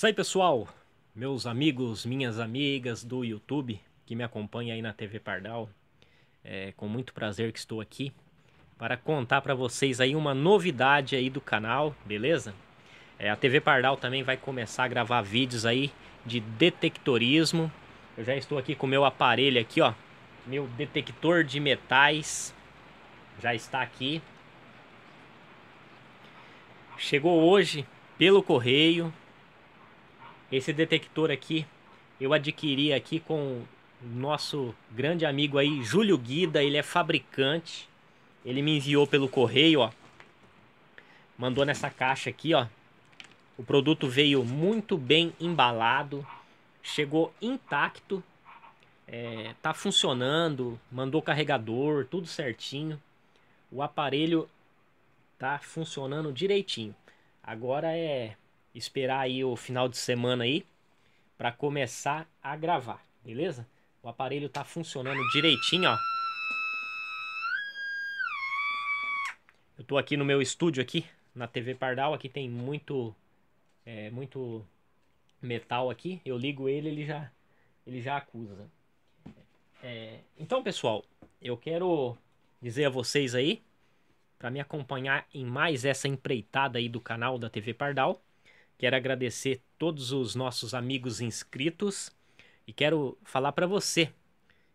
Isso aí, pessoal, meus amigos, minhas amigas do YouTube que me acompanham aí na TV Pardal. É com muito prazer que estou aqui para contar para vocês aí uma novidade aí do canal, beleza? É, a TV Pardal também vai começar a gravar vídeos aí de detectorismo. Eu já estou aqui com o meu aparelho aqui, ó, meu detector de metais já está aqui. Chegou hoje pelo correio, esse detector aqui eu adquiri aqui com nosso grande amigo aí, Júlio Guida, ele é fabricante. Ele me enviou pelo correio, ó. Mandou nessa caixa aqui, ó. O produto veio muito bem embalado, chegou intacto, é, tá funcionando, mandou carregador, tudo certinho. O aparelho tá funcionando direitinho. Agora é esperar aí o final de semana aí para começar a gravar, beleza? O aparelho tá funcionando direitinho, ó. Eu tô aqui no meu estúdio aqui, na TV Pardal, aqui tem muito é, muito metal aqui. Eu ligo ele, ele já ele já acusa. É, então, pessoal, eu quero dizer a vocês aí para me acompanhar em mais essa empreitada aí do canal da TV Pardal. Quero agradecer todos os nossos amigos inscritos e quero falar para você,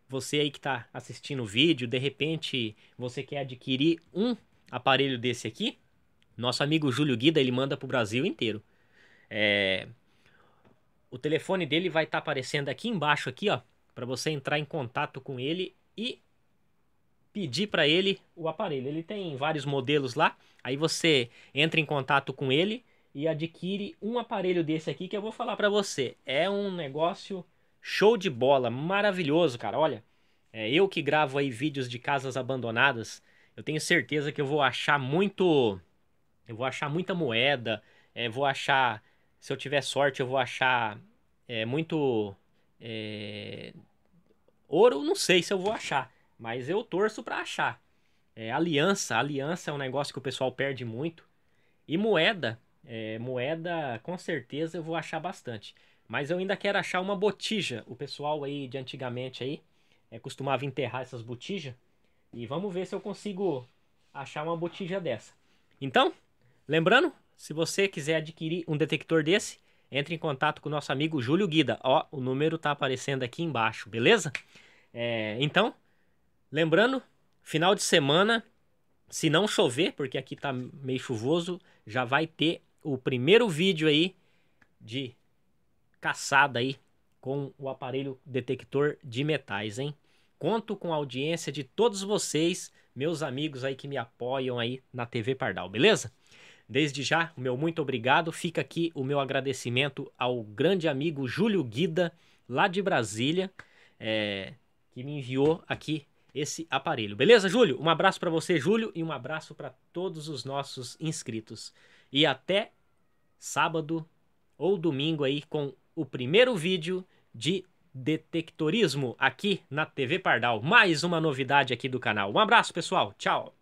você aí que está assistindo o vídeo, de repente você quer adquirir um aparelho desse aqui, nosso amigo Júlio Guida ele manda para o Brasil inteiro. É... O telefone dele vai estar tá aparecendo aqui embaixo aqui, ó, para você entrar em contato com ele e pedir para ele o aparelho. Ele tem vários modelos lá. Aí você entra em contato com ele e adquire um aparelho desse aqui que eu vou falar para você. É um negócio show de bola, maravilhoso, cara. Olha, é eu que gravo aí vídeos de casas abandonadas, eu tenho certeza que eu vou achar muito eu vou achar muita moeda, é, vou achar, se eu tiver sorte, eu vou achar é, muito é, ouro, não sei se eu vou achar, mas eu torço para achar. É, aliança, aliança é um negócio que o pessoal perde muito. E moeda, é, moeda, com certeza eu vou achar bastante. Mas eu ainda quero achar uma botija. O pessoal aí de antigamente aí é, costumava enterrar essas botijas. E vamos ver se eu consigo achar uma botija dessa. Então, lembrando, se você quiser adquirir um detector desse, entre em contato com o nosso amigo Júlio Guida. Ó, o número tá aparecendo aqui embaixo, beleza? É, então, lembrando, final de semana, se não chover, porque aqui tá meio chuvoso, já vai ter o primeiro vídeo aí de caçada aí com o aparelho detector de metais, hein? Conto com a audiência de todos vocês, meus amigos aí que me apoiam aí na TV Pardal, beleza? Desde já, meu muito obrigado. Fica aqui o meu agradecimento ao grande amigo Júlio Guida, lá de Brasília, é, que me enviou aqui esse aparelho. Beleza, Júlio? Um abraço para você, Júlio, e um abraço para todos os nossos inscritos. E até sábado ou domingo aí com o primeiro vídeo de detectorismo aqui na TV Pardal. Mais uma novidade aqui do canal. Um abraço, pessoal. Tchau.